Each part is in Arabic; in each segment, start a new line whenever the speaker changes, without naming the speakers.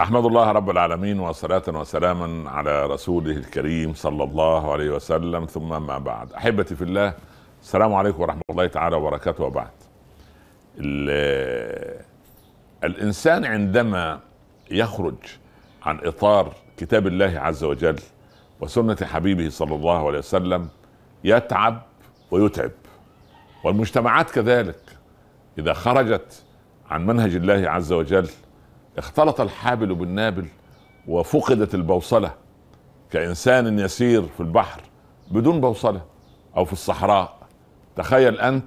احمد الله رب العالمين وصلاة وسلاما على رسوله الكريم صلى الله عليه وسلم ثم ما بعد احبتي في الله السلام عليكم ورحمة الله تعالى وبركاته وبعد الانسان عندما يخرج عن اطار كتاب الله عز وجل وسنة حبيبه صلى الله عليه وسلم يتعب ويتعب والمجتمعات كذلك اذا خرجت عن منهج الله عز وجل اختلط الحابل بالنابل وفقدت البوصله كانسان يسير في البحر بدون بوصله او في الصحراء تخيل انت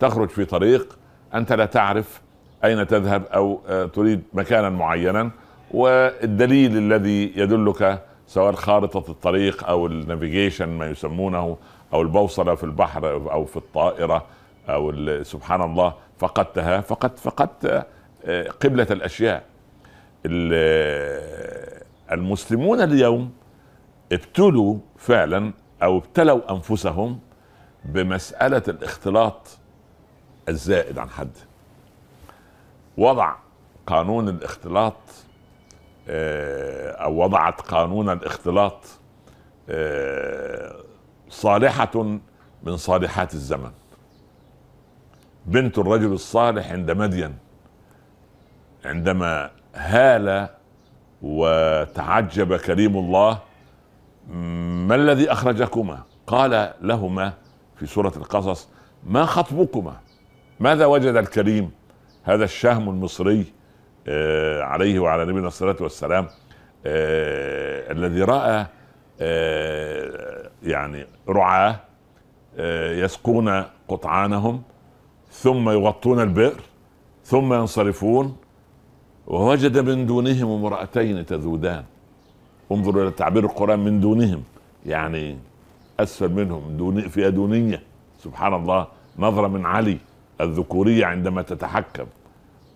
تخرج في طريق انت لا تعرف اين تذهب او آه، تريد مكانا معينا والدليل الذي يدلك سواء خارطه الطريق او النافيجيشن ما يسمونه او البوصله في البحر او في الطائره او سبحان الله فقدتها فقد فقدت آه، قبله الاشياء المسلمون اليوم ابتلوا فعلا او ابتلوا انفسهم بمساله الاختلاط الزائد عن حد وضع قانون الاختلاط آه، او وضعت قانون الاختلاط آه، صالحه من صالحات الزمن بنت الرجل الصالح عند مدين عندما هال وتعجب كريم الله ما الذي اخرجكما قال لهما في سوره القصص ما خطبكما ماذا وجد الكريم هذا الشهم المصري آه، عليه وعلى نبينا الصلاه والسلام آه، الذي راى آه، يعني رعاه يسقون قطعانهم ثم يغطون البئر ثم ينصرفون ووجد من دونهم امرأتين تذودان انظروا إلى تعبير القرآن من دونهم يعني أسفل منهم دون في أدونية سبحان الله نظرة من علي الذكورية عندما تتحكم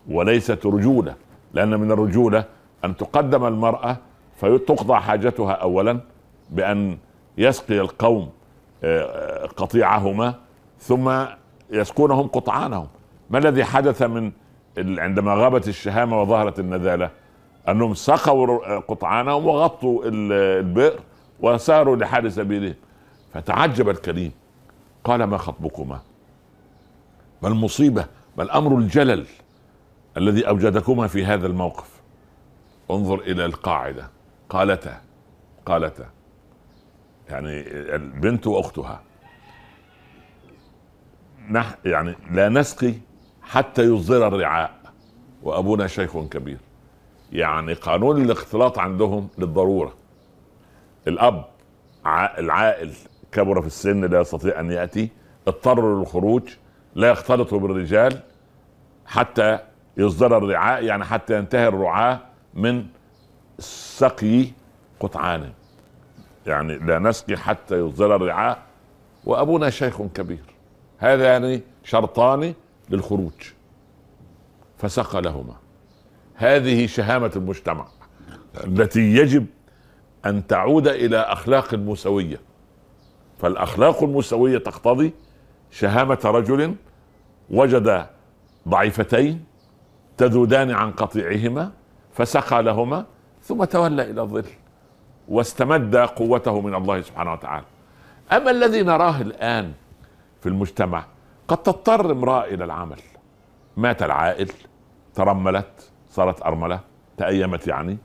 وليست رجولة لأن من الرجولة أن تقدم المرأة فتقضى حاجتها أولا بأن يسقي القوم آه، آه، قطيعهما ثم يسقونهم قطعانهم ما الذي حدث من عندما غابت الشهامه وظهرت النذاله انهم سقوا قطعانهم وغطوا البئر وساروا لحال سبيلهم فتعجب الكريم قال ما خطبكما ما المصيبه ما الامر الجلل الذي اوجدكما في هذا الموقف انظر الى القاعده قالتا قالتا يعني البنت واختها نح يعني لا نسقي حتى يصدر الرعاء وابونا شيخ كبير يعني قانون الاختلاط عندهم للضروره الاب العائل كبر في السن لا يستطيع ان ياتي اضطر للخروج لا يختلط بالرجال حتى يصدر الرعاء يعني حتى ينتهي الرعاة من سقي قطعان يعني لا نسقي حتى يصدر الرعاء وابونا شيخ كبير هذا يعني شرطان للخروج فسقى لهما هذه شهامة المجتمع التي يجب أن تعود إلى أخلاق موسوية فالأخلاق الموسوية تقتضي شهامة رجل وجد ضعيفتين تذودان عن قطيعهما فسقى لهما ثم تولى الى الظل واستمد قوته من الله سبحانه وتعالى اما الذي نراه الان في المجتمع قد تضطر امرأة إلى العمل مات العائل ترملت صارت أرملة تأيمت يعني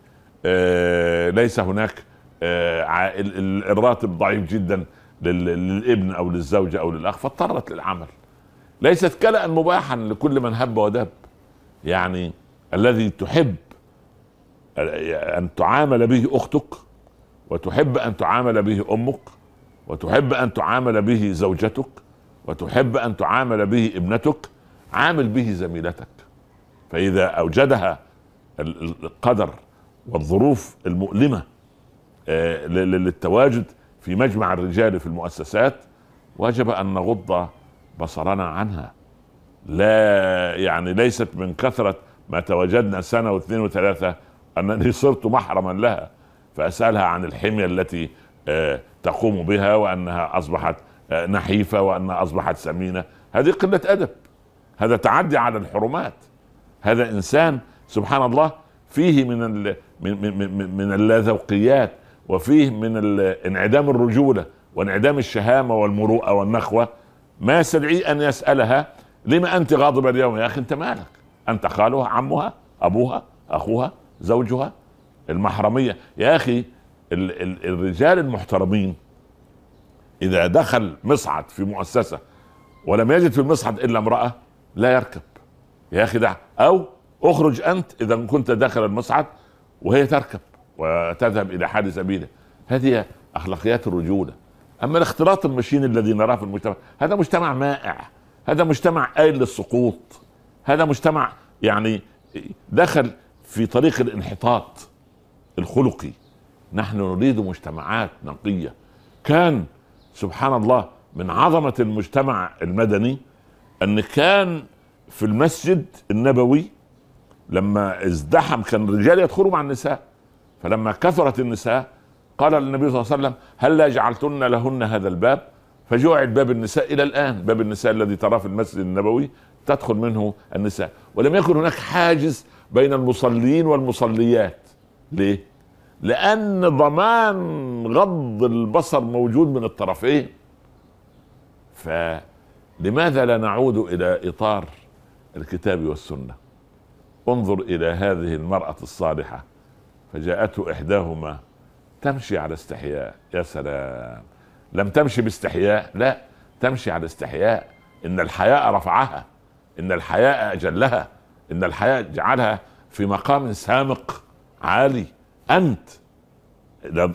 آه ليس هناك آه عائل الراتب ضعيف جدا للابن أو للزوجة أو للأخ فاضطرت للعمل ليست كلأ مباحا لكل من هب ودب يعني الذي تحب أن تعامل به أختك وتحب أن تعامل به أمك وتحب أن تعامل به زوجتك وتحب ان تعامل به ابنتك عامل به زميلتك فاذا اوجدها القدر والظروف المؤلمه آه، للتواجد في مجمع الرجال في المؤسسات وجب ان نغض بصرنا عنها لا يعني ليست من كثره ما تواجدنا سنه واثنين وثلاثه انني صرت محرما لها فاسالها عن الحميه التي آه، تقوم بها وانها اصبحت نحيفه وانها اصبحت سمينه هذه قله ادب هذا تعدي على الحرمات هذا انسان سبحان الله فيه من ال... من من من اللاذوقيات وفيه من ال... انعدام الرجوله وانعدام الشهامه والمروءه والنخوه ما يستدعي ان يسالها لما انت غاضبه اليوم يا اخي انت مالك انت خالها عمها ابوها اخوها زوجها المحرميه يا اخي ال... ال... الرجال المحترمين اذا دخل مصعد في مؤسسه ولم يجد في المصعد الا امراه لا يركب يا اخي ده او اخرج انت اذا كنت داخل المصعد وهي تركب وتذهب الى حال سبيله هذه اخلاقيات الرجوله اما الاختلاط المشين الذي نراه في المجتمع هذا مجتمع مائع هذا مجتمع قايل للسقوط هذا مجتمع يعني دخل في طريق الانحطاط الخلقي نحن نريد مجتمعات نقيه كان سبحان الله من عظمه المجتمع المدني ان كان في المسجد النبوي لما ازدحم كان الرجال يدخلوا مع النساء فلما كثرت النساء قال النبي صلى الله عليه وسلم هل جعلتن لهن هذا الباب فجعل باب النساء الى الان باب النساء الذي تراه في المسجد النبوي تدخل منه النساء ولم يكن هناك حاجز بين المصلين والمصليات ليه لان ضمان غض البصر موجود من الطرفين فلماذا لا نعود الى اطار الكتاب والسنه انظر الى هذه المراه الصالحه فجاءته احداهما تمشي على استحياء يا سلام لم تمشي باستحياء لا تمشي على استحياء ان الحياء رفعها ان الحياء اجلها ان الحياء جعلها في مقام سامق عالي انت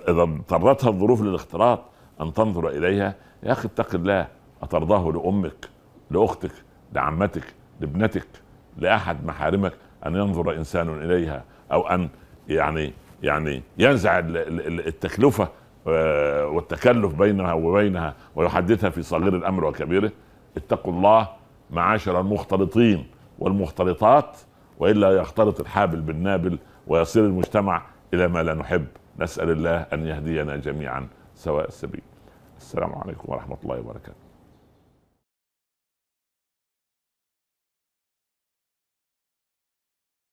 اذا اضطرتها الظروف للاختلاط ان تنظر اليها يا اخي اتق الله اترضاه لامك لاختك لعمتك لابنتك لاحد محارمك ان ينظر انسان اليها او ان يعني يعني ينزع التكلفه آه، والتكلف بينها وبينها ويحدثها في صغير الامر وكبيره اتقوا الله معاشر المختلطين والمختلطات والا يختلط الحابل بالنابل ويصير المجتمع الى ما لا نحب نسال الله ان يهدينا جميعا سواء السبيل السلام عليكم ورحمه الله وبركاته